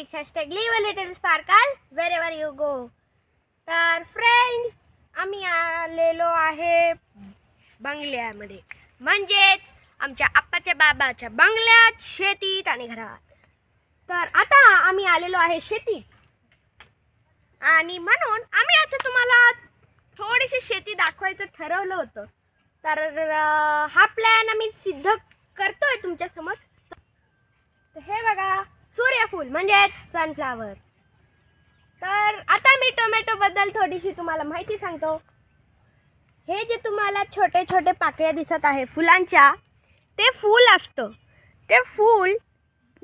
six hashtag live a little sparkle where you go तर friends आम्ही आलेलो आहे बंगल्यामध्ये म्हणजेच आमच्या आप्पाच्या बाबाच्या बंगल्यात शेतीत आणि घरात तर आता आम्ही आलेलो आहे शेतीत आणि म्हणून आम्ही आता तुम्हाला थोडीशी शेती दाखवायचं ठरवलं होतं तर हा प्लॅन आम्ही सिद्ध करतोय तुमच्यासमोर फूल म्हणजेच सनफ्लावर तर आता मी टोमॅटोबद्दल थोडीशी तुम्हाला माहिती सांगतो हे जे तुम्हाला छोटे छोटे पाकळ्या दिसत आहे फुलांच्या ते फूल असतं ते फूल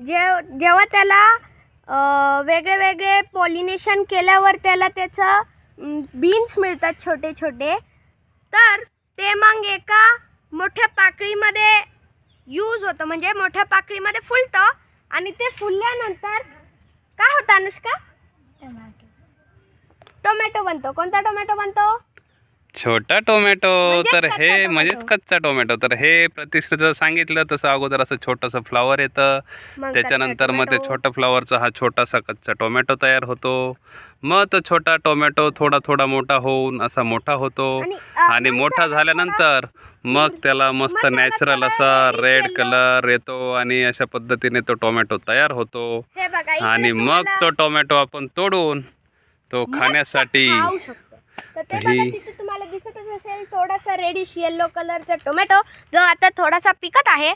जे जेव्हा त्याला वेगळे वेगळे पॉलिनेशन केल्यावर त्याला त्याचं बीन्स मिळतात छोटे छोटे तर ते मग एका मोठ्या पाकळीमध्ये यूज होतं म्हणजे मोठ्या पाकळीमध्ये फुलतं आणि ते फुलल्यानंतर काय होतं अनुष्का टोमॅटो टोमॅटो बनतो कोणता टोमॅटो बनतो छोटा टोमॅटो तर हे म्हणजेच कच्चा टोमॅटो तर हे जर सांगितलं तसं अगोदर असं छोटंसं फ्लॉवर येतं त्याच्यानंतर मग ते छोटा फ्लॉवरचा हा छोटासा कच्चा टोमॅटो तयार होतो मग तो छोटा टोमॅटो थोडा थोडा मोठा होऊन असा मोठा होतो आणि मोठा झाल्यानंतर मग त्याला मस्त नॅचरल असा रेड कलर येतो आणि अशा पद्धतीने तो टोमॅटो तयार होतो आणि मग तो टोमॅटो आपण तोडून तो खाण्यासाठी दिसतच असेल थोडासा रेडिश येल्लो कलरचा टोमॅटो जो आता थोडासा पिकत आहे